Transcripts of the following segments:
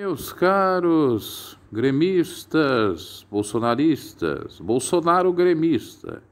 Meus caros gremistas, bolsonaristas, Bolsonaro gremista,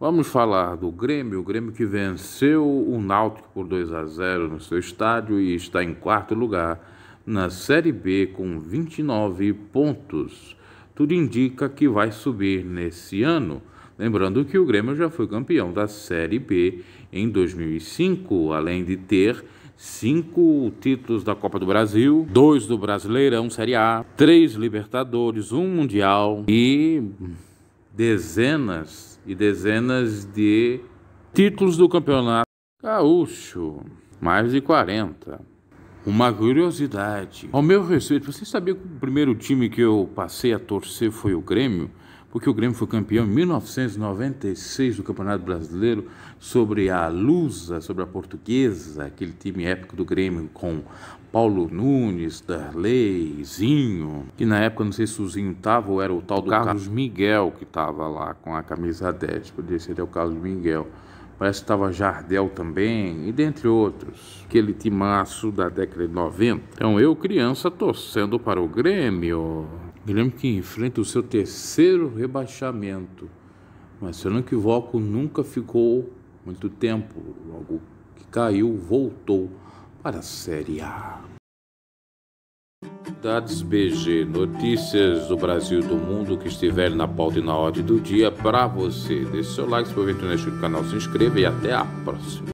vamos falar do Grêmio, o Grêmio que venceu o Náutico por 2 a 0 no seu estádio e está em quarto lugar na Série B com 29 pontos. Tudo indica que vai subir nesse ano. Lembrando que o Grêmio já foi campeão da Série B em 2005, além de ter cinco títulos da Copa do Brasil, dois do Brasileirão Série A, três Libertadores, um Mundial e dezenas e dezenas de títulos do Campeonato Gaúcho, mais de 40. Uma curiosidade. Ao meu respeito, você sabia que o primeiro time que eu passei a torcer foi o Grêmio? porque o Grêmio foi campeão em 1996 do Campeonato Brasileiro sobre a Lusa, sobre a Portuguesa, aquele time épico do Grêmio com Paulo Nunes, Darley, Zinho, que na época não sei se o Zinho estava ou era o tal do Carlos Miguel que estava lá com a camisa 10, podia ser até o Carlos Miguel parece que estava Jardel também, e dentre outros, aquele timaço da década de 90. Então eu, criança, torcendo para o Grêmio, Grêmio que enfrenta o seu terceiro rebaixamento, mas se eu não equivoco, nunca ficou muito tempo. Logo que caiu, voltou para a Série A. Dados BG, notícias do Brasil e do mundo que estiverem na pauta e na ordem do dia para você. Deixe seu like, se for porventura neste canal, se inscreva e até a próxima.